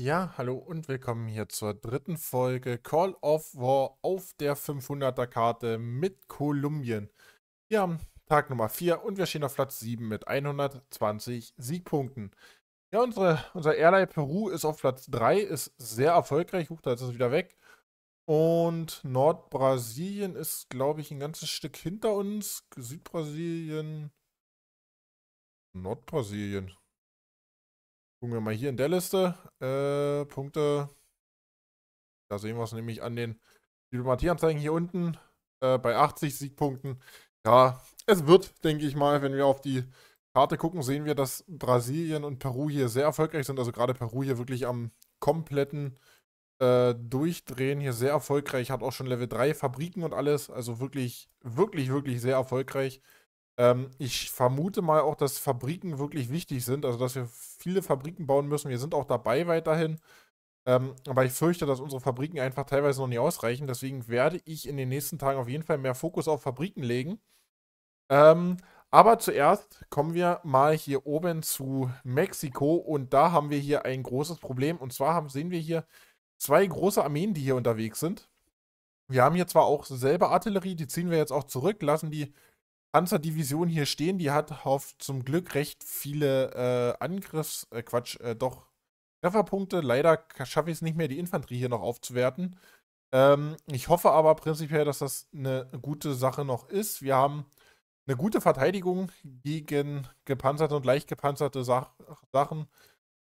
Ja, hallo und willkommen hier zur dritten Folge Call of War auf der 500er Karte mit Kolumbien. Wir haben Tag Nummer 4 und wir stehen auf Platz 7 mit 120 Siegpunkten. Ja, unsere, unser Airline Peru ist auf Platz 3, ist sehr erfolgreich. Huch, da ist es wieder weg. Und Nordbrasilien ist, glaube ich, ein ganzes Stück hinter uns. Südbrasilien. Nordbrasilien. Gucken wir mal hier in der Liste. Äh, Punkte. Da sehen wir es nämlich an den Diplomatieanzeigen hier unten. Äh, bei 80 Siegpunkten. Ja, es wird, denke ich mal, wenn wir auf die Karte gucken, sehen wir, dass Brasilien und Peru hier sehr erfolgreich sind. Also gerade Peru hier wirklich am kompletten äh, Durchdrehen hier sehr erfolgreich. Hat auch schon Level 3 Fabriken und alles. Also wirklich, wirklich, wirklich sehr erfolgreich. Ähm, ich vermute mal auch, dass Fabriken wirklich wichtig sind, also dass wir viele Fabriken bauen müssen. Wir sind auch dabei weiterhin. Ähm, aber ich fürchte, dass unsere Fabriken einfach teilweise noch nicht ausreichen. Deswegen werde ich in den nächsten Tagen auf jeden Fall mehr Fokus auf Fabriken legen. Ähm, aber zuerst kommen wir mal hier oben zu Mexiko und da haben wir hier ein großes Problem. Und zwar haben, sehen wir hier zwei große Armeen, die hier unterwegs sind. Wir haben hier zwar auch selber Artillerie, die ziehen wir jetzt auch zurück, lassen die Panzerdivision hier stehen. Die hat auf zum Glück recht viele äh, Angriffs-, äh, Quatsch, äh, doch Trefferpunkte. Leider schaffe ich es nicht mehr, die Infanterie hier noch aufzuwerten. Ähm, ich hoffe aber prinzipiell, dass das eine gute Sache noch ist. Wir haben eine gute Verteidigung gegen gepanzerte und leicht gepanzerte Sach Sachen.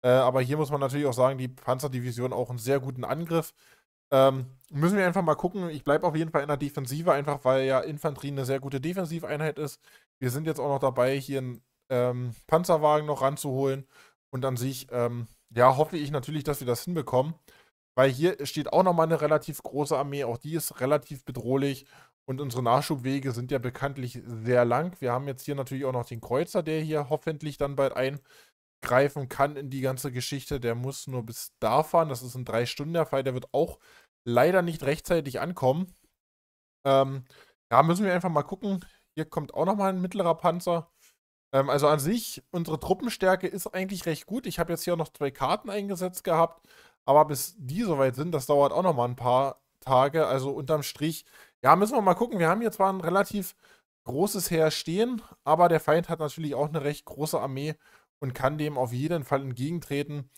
Äh, aber hier muss man natürlich auch sagen, die Panzerdivision auch einen sehr guten Angriff. Ähm, müssen wir einfach mal gucken. Ich bleibe auf jeden Fall in der Defensive, einfach weil ja Infanterie eine sehr gute Defensiveinheit ist. Wir sind jetzt auch noch dabei, hier einen ähm, Panzerwagen noch ranzuholen. Und an sich, ähm, ja, hoffe ich natürlich, dass wir das hinbekommen. Weil hier steht auch nochmal eine relativ große Armee. Auch die ist relativ bedrohlich. Und unsere Nachschubwege sind ja bekanntlich sehr lang. Wir haben jetzt hier natürlich auch noch den Kreuzer, der hier hoffentlich dann bald ein greifen kann in die ganze Geschichte. Der muss nur bis da fahren. Das ist ein drei Stunden der Fall. Der wird auch leider nicht rechtzeitig ankommen. Ähm, ja, müssen wir einfach mal gucken. Hier kommt auch nochmal ein mittlerer Panzer. Ähm, also an sich, unsere Truppenstärke ist eigentlich recht gut. Ich habe jetzt hier noch zwei Karten eingesetzt gehabt. Aber bis die soweit sind, das dauert auch nochmal ein paar Tage. Also unterm Strich, ja, müssen wir mal gucken. Wir haben hier zwar ein relativ großes Heer stehen, aber der Feind hat natürlich auch eine recht große Armee und kann dem auf jeden Fall entgegentreten.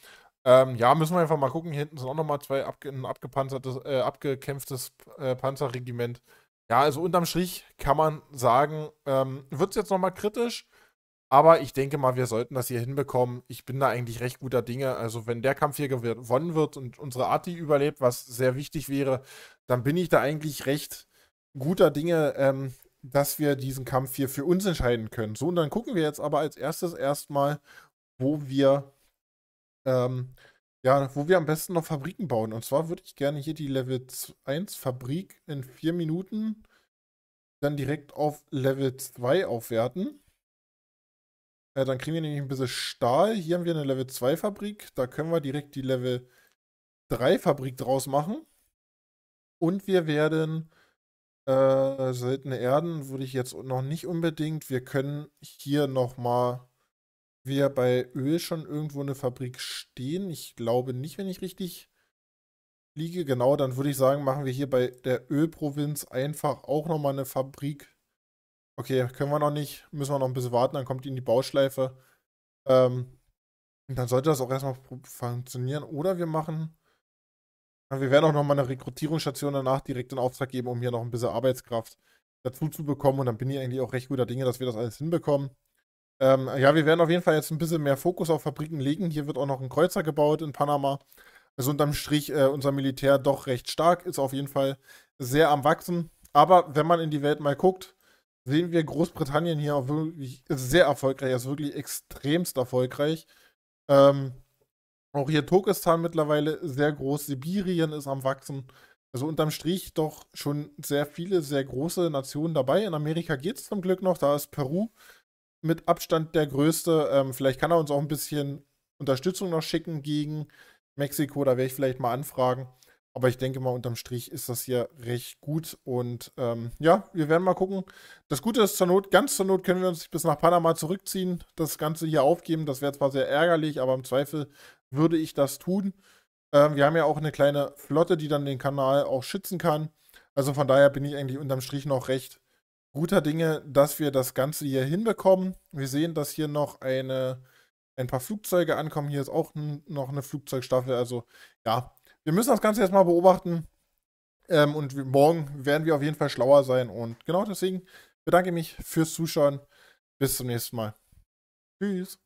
Ähm, ja, müssen wir einfach mal gucken. Hier hinten sind auch nochmal zwei abge ein abgepanzertes, äh, abgekämpftes äh, Panzerregiment. Ja, also unterm Strich kann man sagen, ähm, wird es jetzt nochmal kritisch, aber ich denke mal, wir sollten das hier hinbekommen. Ich bin da eigentlich recht guter Dinge. Also, wenn der Kampf hier gewonnen wird und unsere Arti überlebt, was sehr wichtig wäre, dann bin ich da eigentlich recht guter Dinge, ähm, dass wir diesen Kampf hier für uns entscheiden können. So, und dann gucken wir jetzt aber als erstes erstmal, wo wir, ähm, ja, wo wir am besten noch Fabriken bauen. Und zwar würde ich gerne hier die Level 1 Fabrik in 4 Minuten dann direkt auf Level 2 aufwerten. Äh, dann kriegen wir nämlich ein bisschen Stahl. Hier haben wir eine Level 2 Fabrik. Da können wir direkt die Level 3 Fabrik draus machen. Und wir werden äh, seltene Erden würde ich jetzt noch nicht unbedingt. Wir können hier nochmal, wir bei Öl schon irgendwo eine Fabrik stehen. Ich glaube nicht, wenn ich richtig liege. Genau, dann würde ich sagen, machen wir hier bei der Ölprovinz einfach auch nochmal eine Fabrik. Okay, können wir noch nicht. Müssen wir noch ein bisschen warten, dann kommt die in die Bauschleife. Ähm, dann sollte das auch erstmal funktionieren. Oder wir machen wir werden auch nochmal eine Rekrutierungsstation danach direkt in Auftrag geben, um hier noch ein bisschen Arbeitskraft dazu zu bekommen. Und dann bin ich eigentlich auch recht guter Dinge, dass wir das alles hinbekommen. Ähm, ja, wir werden auf jeden Fall jetzt ein bisschen mehr Fokus auf Fabriken legen. Hier wird auch noch ein Kreuzer gebaut in Panama. Also unterm Strich, äh, unser Militär doch recht stark, ist auf jeden Fall sehr am Wachsen. Aber wenn man in die Welt mal guckt, sehen wir Großbritannien hier auch wirklich sehr erfolgreich, ist also wirklich extremst erfolgreich. Ähm, auch hier Turkestan mittlerweile sehr groß, Sibirien ist am Wachsen. Also unterm Strich doch schon sehr viele, sehr große Nationen dabei. In Amerika geht es zum Glück noch, da ist Peru mit Abstand der größte. Ähm, vielleicht kann er uns auch ein bisschen Unterstützung noch schicken gegen Mexiko, da werde ich vielleicht mal anfragen. Aber ich denke mal, unterm Strich ist das hier recht gut. Und ähm, ja, wir werden mal gucken. Das Gute ist zur Not, ganz zur Not können wir uns bis nach Panama zurückziehen, das Ganze hier aufgeben. Das wäre zwar sehr ärgerlich, aber im Zweifel würde ich das tun. Ähm, wir haben ja auch eine kleine Flotte, die dann den Kanal auch schützen kann. Also von daher bin ich eigentlich unterm Strich noch recht guter Dinge, dass wir das Ganze hier hinbekommen. Wir sehen, dass hier noch eine, ein paar Flugzeuge ankommen. Hier ist auch noch eine Flugzeugstaffel. Also ja, wir müssen das Ganze jetzt mal beobachten. Ähm, und morgen werden wir auf jeden Fall schlauer sein. Und genau deswegen bedanke ich mich fürs Zuschauen. Bis zum nächsten Mal. Tschüss.